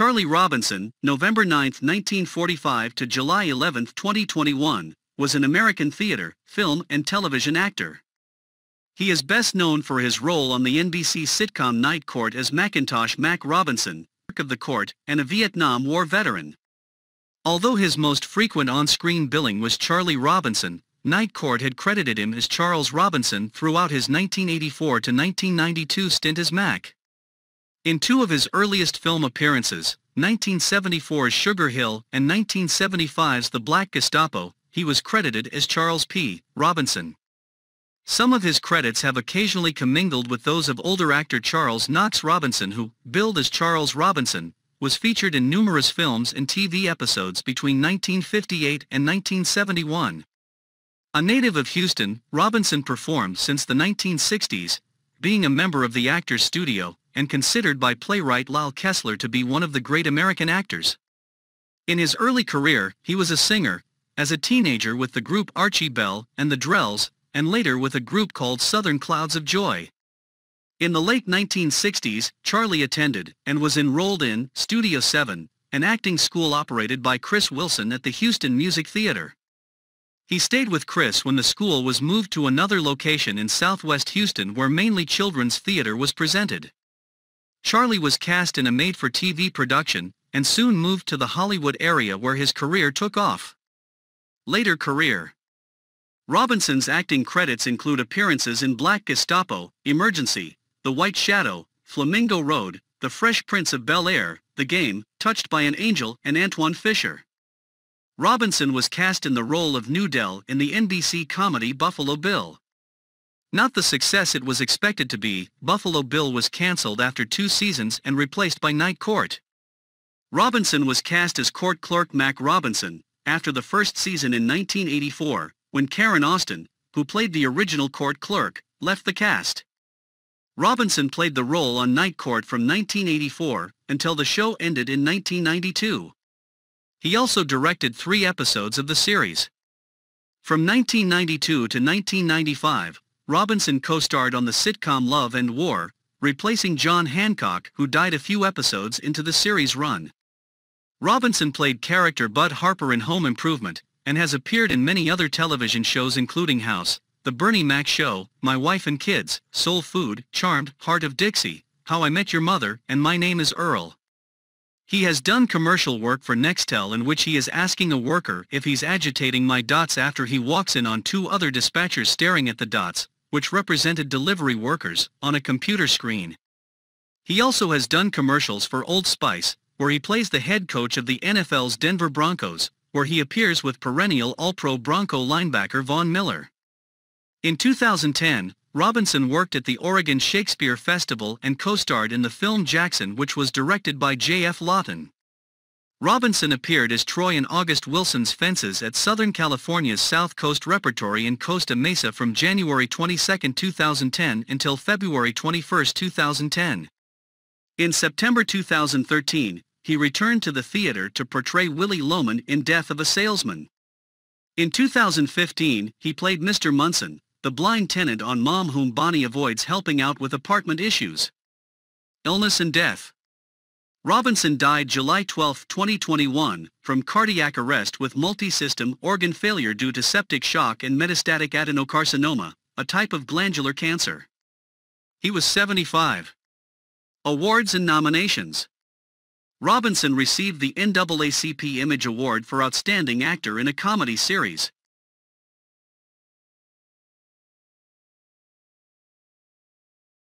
Charlie Robinson, November 9, 1945 to July 11, 2021, was an American theater, film and television actor. He is best known for his role on the NBC sitcom Night Court as Macintosh Mac Robinson, of the court, and a Vietnam War veteran. Although his most frequent on-screen billing was Charlie Robinson, Night Court had credited him as Charles Robinson throughout his 1984 to 1992 stint as Mac. In two of his earliest film appearances, 1974's Sugar Hill and 1975's The Black Gestapo, he was credited as Charles P. Robinson. Some of his credits have occasionally commingled with those of older actor Charles Knox Robinson who, billed as Charles Robinson, was featured in numerous films and TV episodes between 1958 and 1971. A native of Houston, Robinson performed since the 1960s, being a member of the Actors Studio, and considered by playwright Lyle Kessler to be one of the great American actors. In his early career, he was a singer, as a teenager with the group Archie Bell and the Drells, and later with a group called Southern Clouds of Joy. In the late 1960s, Charlie attended, and was enrolled in, Studio 7, an acting school operated by Chris Wilson at the Houston Music Theater. He stayed with Chris when the school was moved to another location in southwest Houston where mainly children's theater was presented. Charlie was cast in a made-for-TV production, and soon moved to the Hollywood area where his career took off. Later career Robinson's acting credits include appearances in Black Gestapo, Emergency, The White Shadow, Flamingo Road, The Fresh Prince of Bel-Air, The Game, Touched by an Angel and Antoine Fisher. Robinson was cast in the role of Newdell in the NBC comedy Buffalo Bill. Not the success it was expected to be, Buffalo Bill was cancelled after two seasons and replaced by Night Court. Robinson was cast as court clerk Mac Robinson, after the first season in 1984, when Karen Austin, who played the original court clerk, left the cast. Robinson played the role on Night Court from 1984 until the show ended in 1992. He also directed three episodes of the series. From 1992 to 1995, Robinson co-starred on the sitcom Love and War, replacing John Hancock who died a few episodes into the series run. Robinson played character Bud Harper in Home Improvement, and has appeared in many other television shows including House, The Bernie Mac Show, My Wife and Kids, Soul Food, Charmed, Heart of Dixie, How I Met Your Mother, and My Name is Earl. He has done commercial work for Nextel in which he is asking a worker if he's agitating my dots after he walks in on two other dispatchers staring at the dots, which represented delivery workers, on a computer screen. He also has done commercials for Old Spice, where he plays the head coach of the NFL's Denver Broncos, where he appears with perennial All-Pro Bronco linebacker Von Miller. In 2010, Robinson worked at the Oregon Shakespeare Festival and co-starred in the film Jackson which was directed by J.F. Lawton. Robinson appeared as Troy in August Wilson's Fences at Southern California's South Coast Repertory in Costa Mesa from January 22, 2010 until February 21, 2010. In September 2013, he returned to the theater to portray Willie Loman in Death of a Salesman. In 2015, he played Mr. Munson, the blind tenant on Mom whom Bonnie avoids helping out with apartment issues. Illness and Death Robinson died July 12, 2021, from cardiac arrest with multisystem organ failure due to septic shock and metastatic adenocarcinoma, a type of glandular cancer. He was 75. Awards and nominations Robinson received the NAACP Image Award for Outstanding Actor in a Comedy Series,